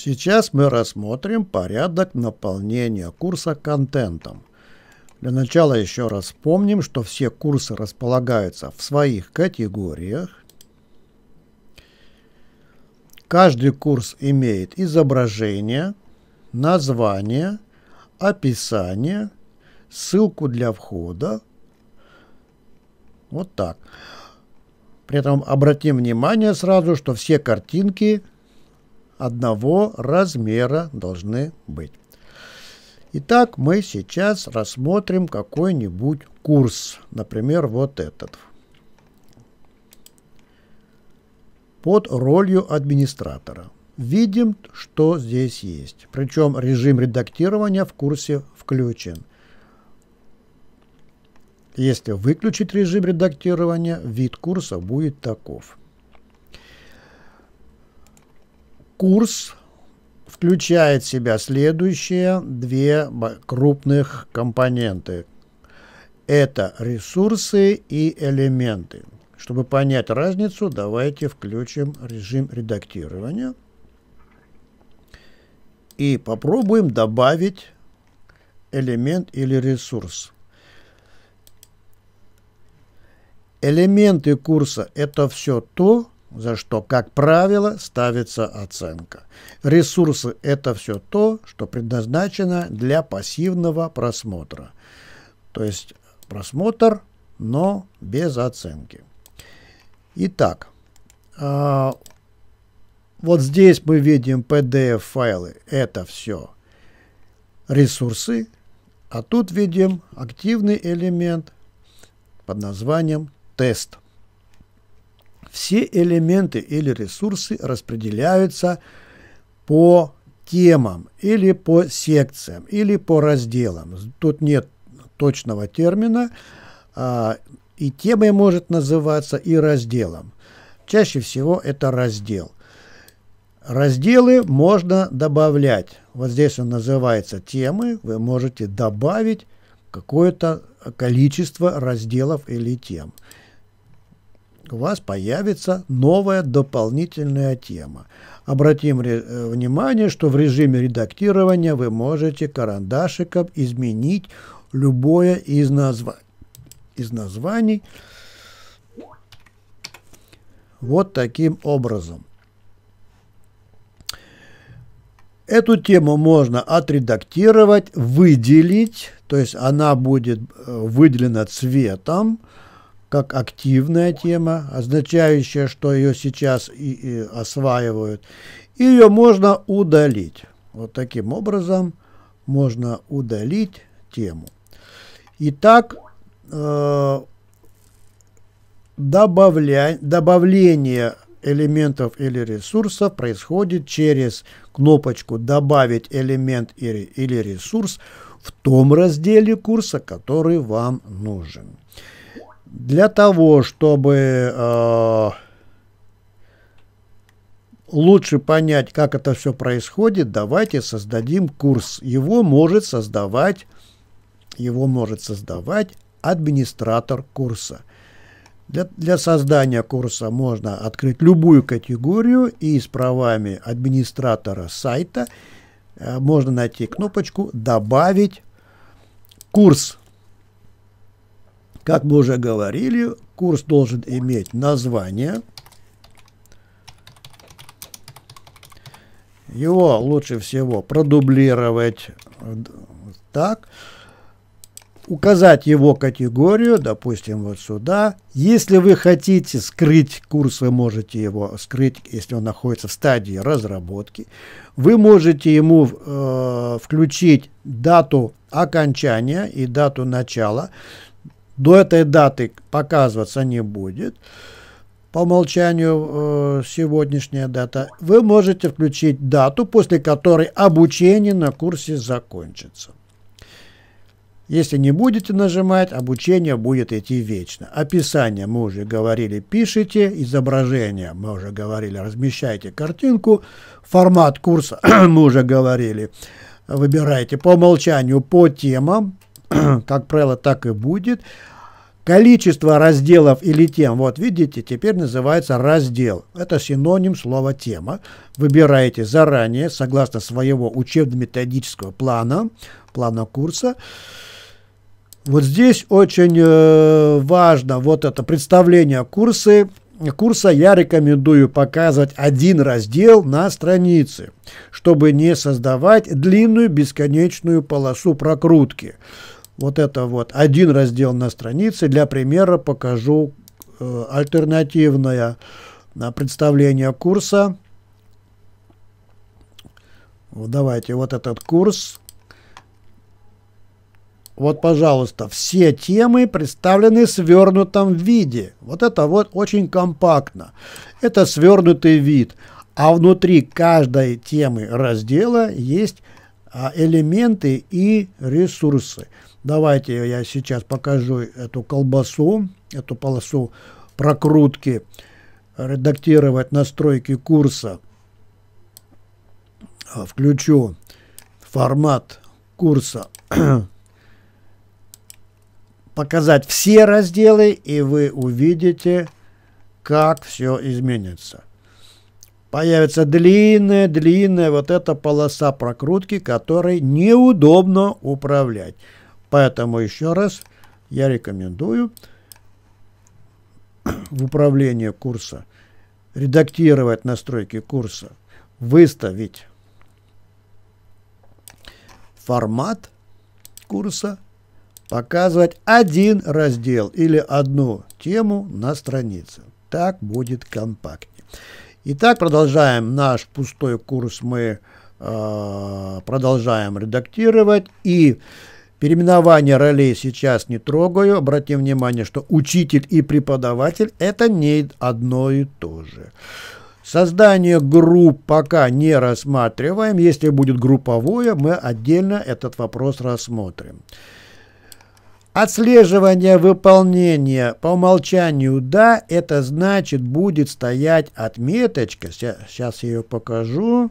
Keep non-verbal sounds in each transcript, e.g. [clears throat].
Сейчас мы рассмотрим порядок наполнения курса контентом. Для начала еще раз вспомним, что все курсы располагаются в своих категориях. Каждый курс имеет изображение, название, описание, ссылку для входа. Вот так. При этом обратим внимание сразу, что все картинки – одного размера должны быть. Итак, мы сейчас рассмотрим какой-нибудь курс, например, вот этот, под ролью администратора. Видим, что здесь есть. Причем режим редактирования в курсе включен. Если выключить режим редактирования, вид курса будет таков. Курс включает в себя следующие две крупных компоненты. Это ресурсы и элементы. Чтобы понять разницу, давайте включим режим редактирования и попробуем добавить элемент или ресурс. Элементы курса – это все то, за что, как правило, ставится оценка. Ресурсы – это все то, что предназначено для пассивного просмотра. То есть просмотр, но без оценки. Итак, а, вот здесь мы видим PDF-файлы. Это все ресурсы. А тут видим активный элемент под названием «тест». Все элементы или ресурсы распределяются по темам или по секциям или по разделам. Тут нет точного термина, а, и темой может называться и разделом. Чаще всего это раздел. Разделы можно добавлять. Вот здесь он называется темы. Вы можете добавить какое-то количество разделов или тем у вас появится новая дополнительная тема. Обратим э, внимание, что в режиме редактирования вы можете карандашиком изменить любое из, назва из названий вот таким образом. Эту тему можно отредактировать, выделить, то есть она будет э, выделена цветом, как активная тема, означающая, что ее сейчас и, и осваивают, ее можно удалить. Вот таким образом можно удалить тему. Итак, э, добавление элементов или ресурсов происходит через кнопочку «Добавить элемент или ресурс» в том разделе курса, который вам нужен для того, чтобы э, лучше понять, как это все происходит, давайте создадим курс. Его может создавать, его может создавать администратор курса. Для, для создания курса можно открыть любую категорию и с правами администратора сайта э, можно найти кнопочку «Добавить курс». Как мы уже говорили, курс должен иметь название. Его лучше всего продублировать так, указать его категорию, допустим, вот сюда. Если вы хотите скрыть курс, вы можете его скрыть, если он находится в стадии разработки. Вы можете ему э, включить дату окончания и дату начала до этой даты показываться не будет. По умолчанию э, сегодняшняя дата. Вы можете включить дату, после которой обучение на курсе закончится. Если не будете нажимать, обучение будет идти вечно. Описание мы уже говорили, пишите. Изображение мы уже говорили, размещайте картинку. Формат курса [clears throat] мы уже говорили. Выбирайте по умолчанию по темам. [clears throat] как правило, так и будет. Количество разделов или тем, вот видите, теперь называется раздел. Это синоним слова «тема». Выбираете заранее, согласно своего учебно-методического плана, плана курса. Вот здесь очень э, важно вот это представление курсы, курса я рекомендую показывать один раздел на странице, чтобы не создавать длинную бесконечную полосу прокрутки вот это вот один раздел на странице. Для примера покажу э, альтернативное э, представление курса. Давайте вот этот курс. Вот, пожалуйста, все темы представлены в свернутом виде. Вот это вот очень компактно. Это свернутый вид. А внутри каждой темы раздела есть а, элементы и ресурсы. Давайте я сейчас покажу эту колбасу, эту полосу прокрутки, редактировать настройки курса. А, включу формат курса. [clears throat] Показать все разделы, и вы увидите, как все изменится. Появится длинная-длинная вот эта полоса прокрутки, которой неудобно управлять. Поэтому еще раз я рекомендую в управление курса редактировать настройки курса, выставить формат курса, показывать один раздел или одну тему на странице. Так будет компактнее. Итак, продолжаем наш пустой курс. Мы э, продолжаем редактировать и Переименование ролей сейчас не трогаю. Обратим внимание, что учитель и преподаватель – это не одно и то же. Создание групп пока не рассматриваем. Если будет групповое, мы отдельно этот вопрос рассмотрим. Отслеживание выполнения по умолчанию «да» – это значит будет стоять отметочка, сейчас я ее покажу,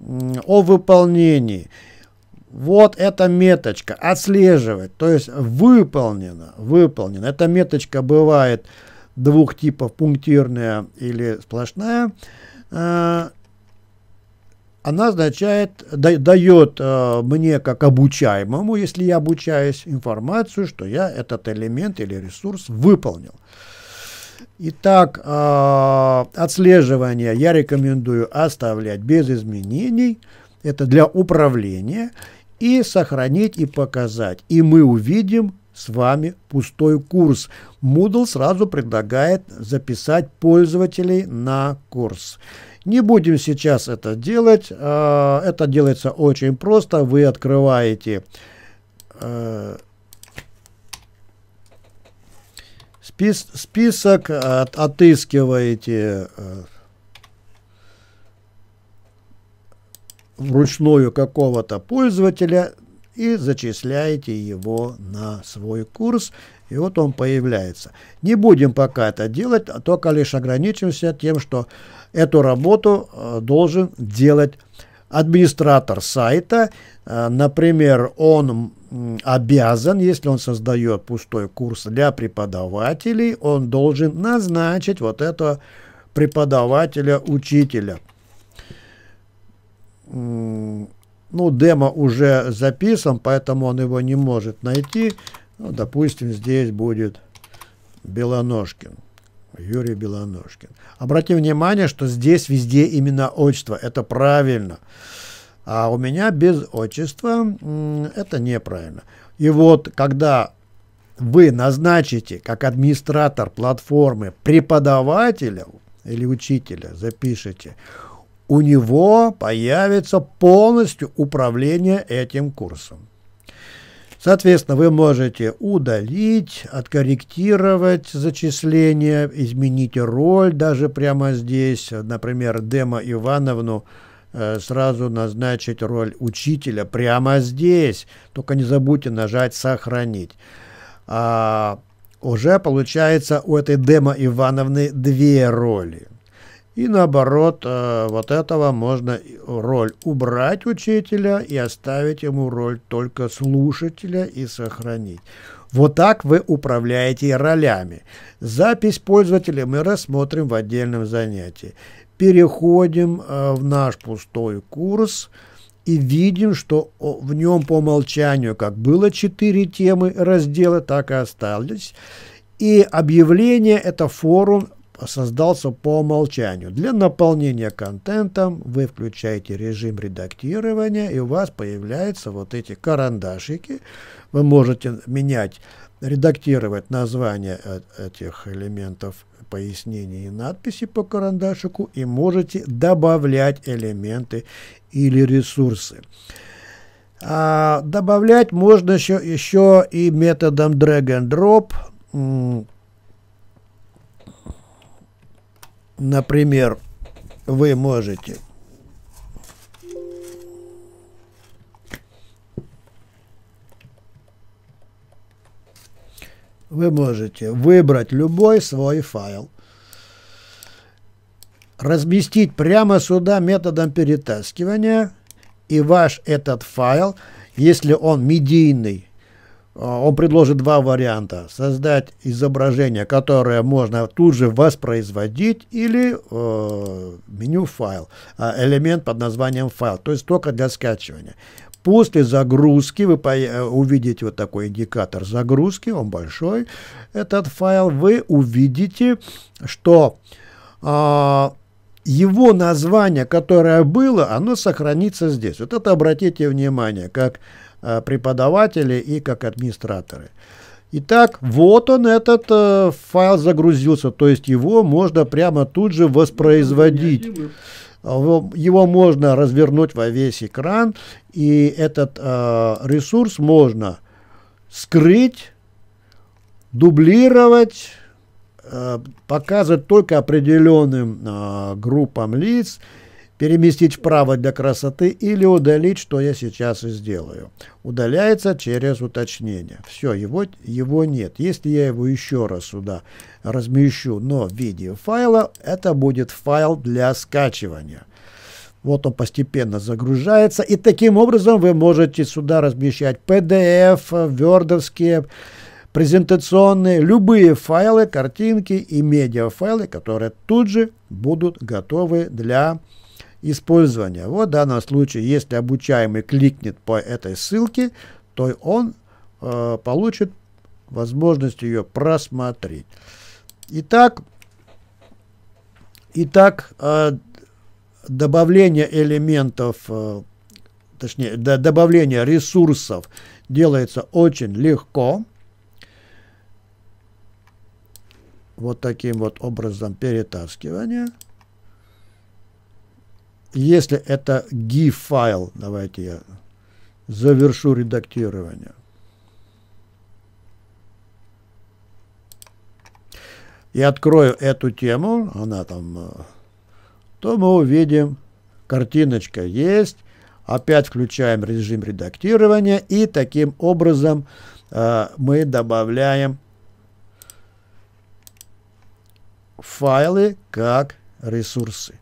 о выполнении. Вот эта меточка, отслеживать, то есть выполнено, выполнено. Эта меточка бывает двух типов, пунктирная или сплошная. А, она означает, дает э, мне как обучаемому, если я обучаюсь, информацию, что я этот элемент или ресурс выполнил. Итак, э, отслеживание я рекомендую оставлять без изменений. Это для управления и сохранить и показать. И мы увидим с вами пустой курс. Moodle сразу предлагает записать пользователей на курс. Не будем сейчас это делать. А, это делается очень просто. Вы открываете э, список, а, отыскиваете э, вручную какого-то пользователя и зачисляете его на свой курс. И вот он появляется. Не будем пока это делать, а только лишь ограничимся тем, что эту работу э, должен делать администратор сайта. Э, например, он обязан, если он создает пустой курс для преподавателей, он должен назначить вот этого преподавателя-учителя ну, демо уже записан, поэтому он его не может найти. Ну, допустим, здесь будет Белоножкин. Юрий Белоножкин. Обрати внимание, что здесь везде именно отчество. Это правильно. А у меня без отчества это неправильно. И вот, когда вы назначите как администратор платформы преподавателя или учителя, запишите, у него появится полностью управление этим курсом. Соответственно, вы можете удалить, откорректировать зачисление, изменить роль даже прямо здесь. Например, Дема Ивановну э, сразу назначить роль учителя прямо здесь. Только не забудьте нажать «Сохранить». А уже получается у этой Дема Ивановны две роли – и наоборот, э, вот этого можно роль убрать учителя и оставить ему роль только слушателя и сохранить. Вот так вы управляете ролями. Запись пользователя мы рассмотрим в отдельном занятии. Переходим э, в наш пустой курс и видим, что в нем по умолчанию, как было четыре темы раздела, так и остались. И объявление – это форум создался по умолчанию. Для наполнения контентом вы включаете режим редактирования, и у вас появляются вот эти карандашики. Вы можете менять, редактировать название э, этих элементов пояснений и надписи по карандашику, и можете добавлять элементы или ресурсы. А добавлять можно еще, еще и методом drag and drop, например, вы можете вы можете выбрать любой свой файл, разместить прямо сюда методом перетаскивания, и ваш этот файл, если он медийный, а, он предложит два варианта. Создать изображение, которое можно тут же воспроизводить, или э, меню файл, а, элемент под названием файл, то есть только для скачивания. После загрузки вы э, увидите вот такой индикатор загрузки, он большой, этот файл, вы увидите, что э, его название, которое было, оно сохранится здесь. Вот это обратите внимание, как э, Э, преподаватели и как администраторы. Итак, вот он этот э, файл загрузился, то есть его можно прямо тут же воспроизводить. Ну, а, его можно развернуть во весь экран, и этот э, ресурс можно скрыть, дублировать, э, показывать только определенным э, группам лиц, переместить вправо для красоты или удалить, что я сейчас и сделаю. Удаляется через уточнение. Все, его, его нет. Если я его еще раз сюда размещу, но в виде файла, это будет файл для скачивания. Вот он постепенно загружается. И таким образом вы можете сюда размещать PDF, вердовские, презентационные, любые файлы, картинки и медиафайлы, которые тут же будут готовы для использования. Вот в данном случае, если обучаемый кликнет по этой ссылке, то он э, получит возможность ее просмотреть. Итак, итак э, добавление элементов, э, точнее, до, добавление ресурсов делается очень легко. Вот таким вот образом перетаскивания. Если это GIF-файл, давайте я завершу редактирование. И открою эту тему, она там, э, то мы увидим, картиночка есть, опять включаем режим редактирования и таким образом э, мы добавляем файлы как ресурсы.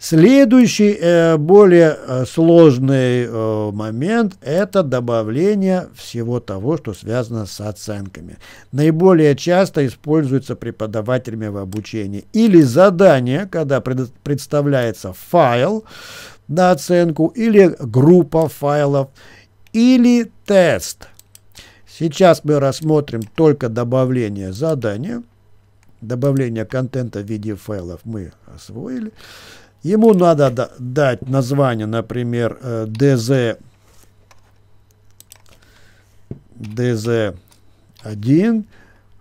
Следующий э, более э, сложный э, момент – это добавление всего того, что связано с оценками. Наиболее часто используется преподавателями в обучении. Или задание, когда представляется файл на оценку, или группа файлов, или тест. Сейчас мы рассмотрим только добавление задания. Добавление контента в виде файлов мы освоили. Ему надо дать название, например, DZ, э, DZ1.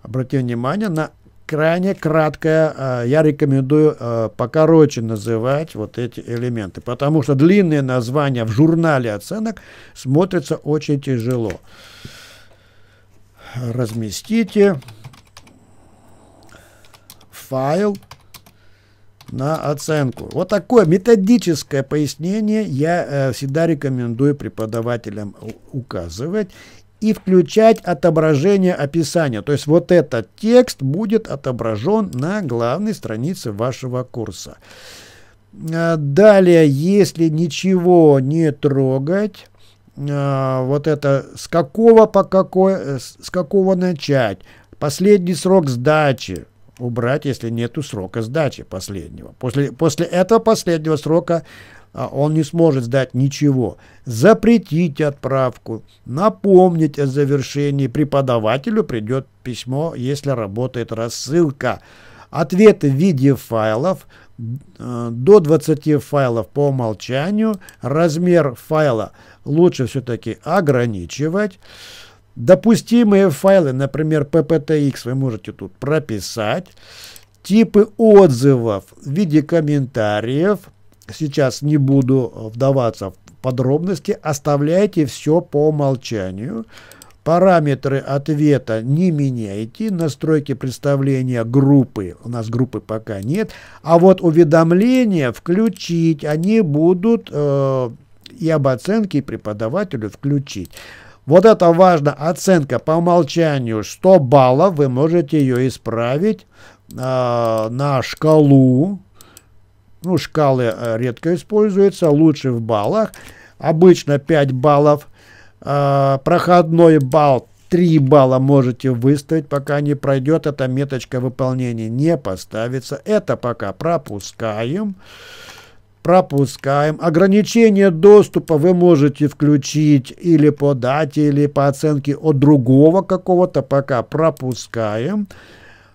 Обратите внимание на крайне краткое, э, я рекомендую э, покороче называть вот эти элементы, потому что длинные названия в журнале оценок смотрятся очень тяжело. Разместите файл на оценку. Вот такое методическое пояснение я э, всегда рекомендую преподавателям указывать и включать отображение описания. То есть вот этот текст будет отображен на главной странице вашего курса. Э, далее, если ничего не трогать, э, вот это с какого по какой, э, с какого начать, последний срок сдачи, убрать, если нет срока сдачи последнего. После, после этого последнего срока а, он не сможет сдать ничего. Запретить отправку, напомнить о завершении. Преподавателю придет письмо, если работает рассылка. Ответы в виде файлов э, до 20 файлов по умолчанию. Размер файла лучше все-таки ограничивать. Допустимые файлы, например, PPTX, вы можете тут прописать. Типы отзывов в виде комментариев. Сейчас не буду вдаваться в подробности. Оставляйте все по умолчанию. Параметры ответа не меняйте. Настройки представления группы. У нас группы пока нет. А вот уведомления включить. Они будут э, и об оценке преподавателю включить. Вот это важно. Оценка по умолчанию 100 баллов. Вы можете ее исправить э, на шкалу. Ну, шкалы э, редко используются. Лучше в баллах. Обычно 5 баллов. Э, проходной балл 3 балла можете выставить, пока не пройдет эта меточка выполнения. Не поставится. Это пока пропускаем. Пропускаем пропускаем. Ограничение доступа вы можете включить или по дате, или по оценке от другого какого-то, пока пропускаем.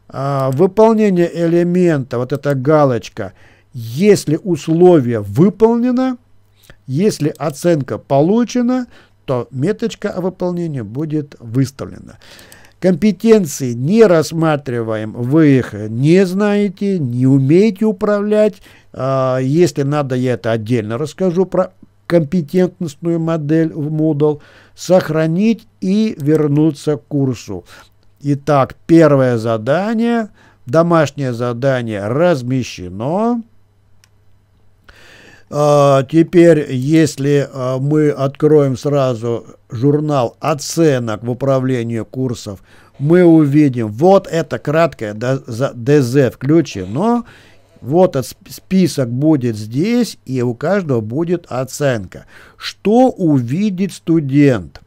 А, выполнение элемента, вот эта галочка, если условие выполнено, если оценка получена, то меточка о выполнении будет выставлена. Компетенции не рассматриваем, вы их не знаете, не умеете управлять, а, если надо, я это отдельно расскажу про компетентностную модель в Moodle. Сохранить и вернуться к курсу. Итак, первое задание, домашнее задание размещено. А, теперь, если а, мы откроем сразу журнал оценок в управлении курсов, мы увидим, вот это краткое ДЗ включено, вот этот список будет здесь, и у каждого будет оценка. Что увидит студент?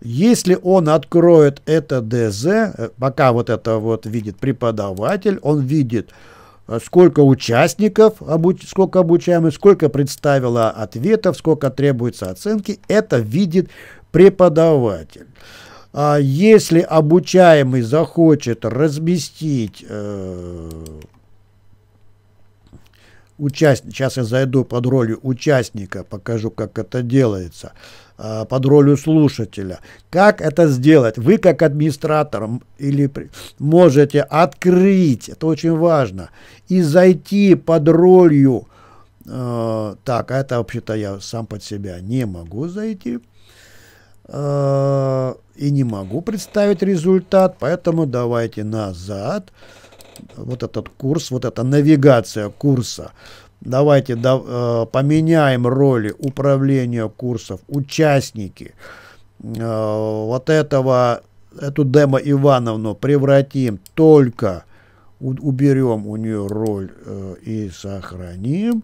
Если он откроет это ДЗ, э, пока вот это вот видит преподаватель, он видит, э, сколько участников, обуч... сколько обучаемых, сколько представило ответов, сколько требуется оценки, это видит преподаватель. А если обучаемый захочет разместить э, сейчас я зайду под ролью участника, покажу, как это делается, а, под ролью слушателя. Как это сделать? Вы как администратор или можете открыть, это очень важно, и зайти под ролью э, так, а это вообще-то я сам под себя не могу зайти. Э, и не могу представить результат, поэтому давайте назад. Вот этот курс, вот эта навигация курса. Давайте до, э, поменяем роли управления курсов, участники. Э, вот этого, эту Демо Ивановну превратим только, уберем у нее роль и сохраним.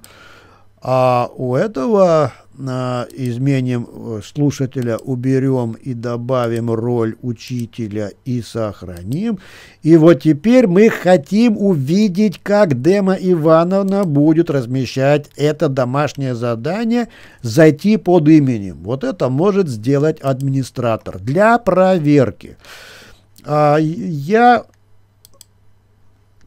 А у этого изменим э, слушателя, уберем и добавим роль учителя и сохраним. И вот теперь мы хотим увидеть, как Дема Ивановна будет размещать это домашнее задание «Зайти под именем». Вот это может сделать администратор для проверки. А я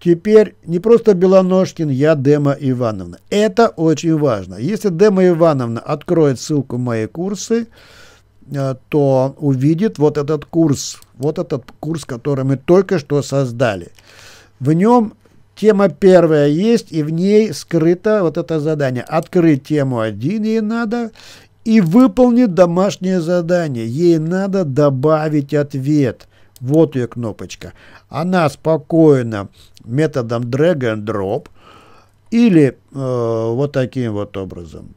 Теперь не просто Белоножкин, я Дема Ивановна. Это очень важно. Если Дема Ивановна откроет ссылку «Мои курсы», э, то увидит вот этот курс, вот этот курс, который мы только что создали. В нем тема первая есть, и в ней скрыто вот это задание. Открыть тему один ей надо и выполнить домашнее задание. Ей надо добавить ответ – вот ее кнопочка. Она спокойно методом drag and drop или э, вот таким вот образом.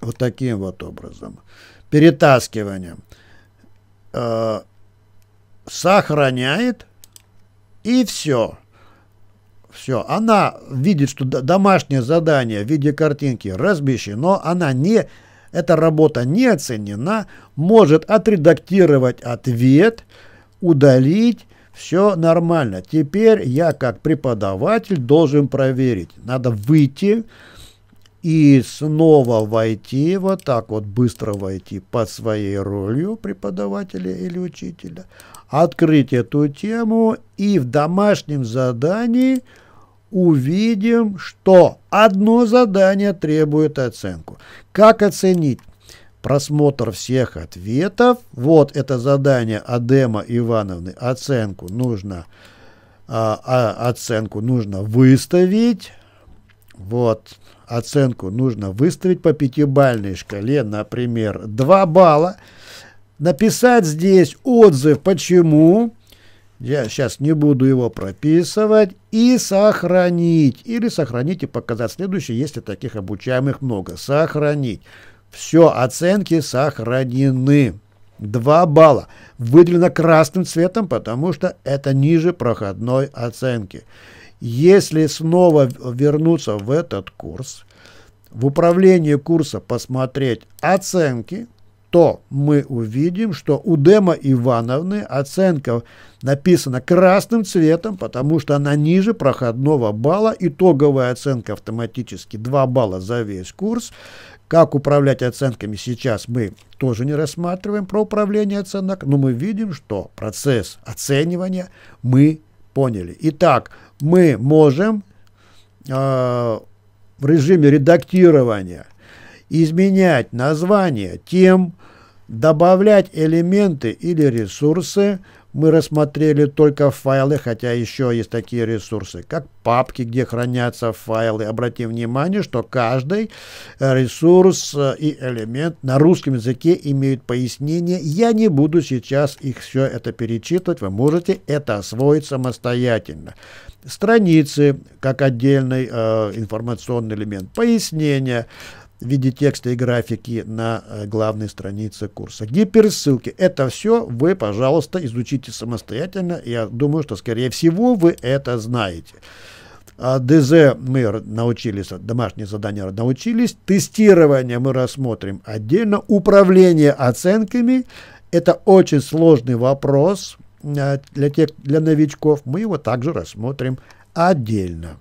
Вот таким вот образом. Перетаскиванием. Э, сохраняет и все. Все, она видит, что домашнее задание в виде картинки размещено, она не эта работа не оценена, может отредактировать ответ, удалить, все нормально. Теперь я как преподаватель должен проверить. Надо выйти и снова войти, вот так вот быстро войти по своей ролью преподавателя или учителя, открыть эту тему и в домашнем задании – увидим, что одно задание требует оценку. Как оценить? просмотр всех ответов. Вот это задание Адема Ивановны. Оценку нужно, а, а, оценку нужно выставить. Вот, оценку нужно выставить по пятибалльной шкале, например, 2 балла. Написать здесь отзыв, почему я сейчас не буду его прописывать. И сохранить. Или сохранить и показать следующее, если таких обучаемых много. Сохранить. Все, оценки сохранены. Два балла. Выделено красным цветом, потому что это ниже проходной оценки. Если снова вернуться в этот курс, в управлении курса посмотреть оценки, то мы увидим, что у Дема Ивановны оценка написана красным цветом, потому что она ниже проходного балла. Итоговая оценка автоматически 2 балла за весь курс. Как управлять оценками сейчас мы тоже не рассматриваем про управление оценок, но мы видим, что процесс оценивания мы поняли. Итак, мы можем э, в режиме редактирования изменять название тем, Добавлять элементы или ресурсы мы рассмотрели только файлы, хотя еще есть такие ресурсы, как папки, где хранятся файлы. Обратим внимание, что каждый ресурс э, и элемент на русском языке имеют пояснение. Я не буду сейчас их все это перечитывать, вы можете это освоить самостоятельно. Страницы, как отдельный э, информационный элемент, пояснение – в виде текста и графики на э, главной странице курса. Гиперссылки. Это все вы, пожалуйста, изучите самостоятельно. Я думаю, что, скорее всего, вы это знаете. А, ДЗ мы научились, домашние задания научились. Тестирование мы рассмотрим отдельно. Управление оценками. Это очень сложный вопрос э, для, тех, для новичков. Мы его также рассмотрим отдельно.